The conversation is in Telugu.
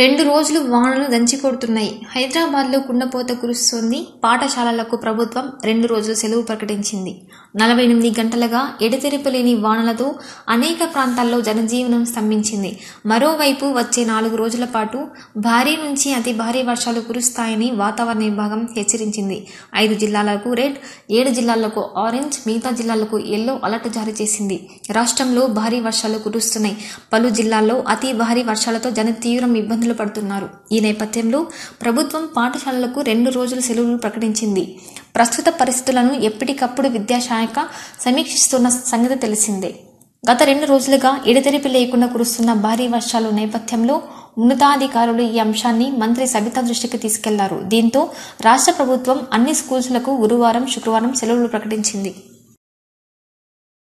రెండు రోజులు వానలు హైదరాబాద్ హైదరాబాద్లో కుండపోత కురుస్తోంది పాఠశాలలకు ప్రభుత్వం రెండు రోజులు సెలవు ప్రకటించింది నలభై ఎనిమిది గంటలుగా లేని వానలతో అనేక ప్రాంతాల్లో జనజీవనం స్తంభించింది మరోవైపు వచ్చే నాలుగు రోజుల పాటు భారీ నుంచి అతి భారీ వర్షాలు కురుస్తాయని వాతావరణ విభాగం హెచ్చరించింది ఐదు జిల్లాలకు రెడ్ ఏడు జిల్లాలకు ఆరెంజ్ మిగతా జిల్లాలకు ఎల్లో అలర్ట్ జారీ చేసింది రాష్ట్రంలో భారీ వర్షాలు కురుస్తున్నాయి పలు జిల్లాల్లో అతి భారీ వర్షాలతో జన తీవ్రం ఇబ్బంది ఇబ్బందులు పడుతున్నారు ఈ నేపథ్యంలో ప్రభుత్వం పాఠశాలలకు రెండు రోజుల సెలవులు ప్రకటించింది ప్రస్తుత పరిస్థితులను ఎప్పటికప్పుడు విద్యాశాఖ సమీక్షిస్తున్న సంగతి తెలిసిందే గత రెండు రోజులుగా ఎడతెరిపి లేకుండా కురుస్తున్న భారీ వర్షాలు నేపథ్యంలో ఉన్నతాధికారులు ఈ అంశాన్ని మంత్రి సబిత దృష్టికి తీసుకెళ్లారు దీంతో రాష్ట్ర ప్రభుత్వం అన్ని స్కూల్స్లకు గురువారం శుక్రవారం సెలవులు ప్రకటించింది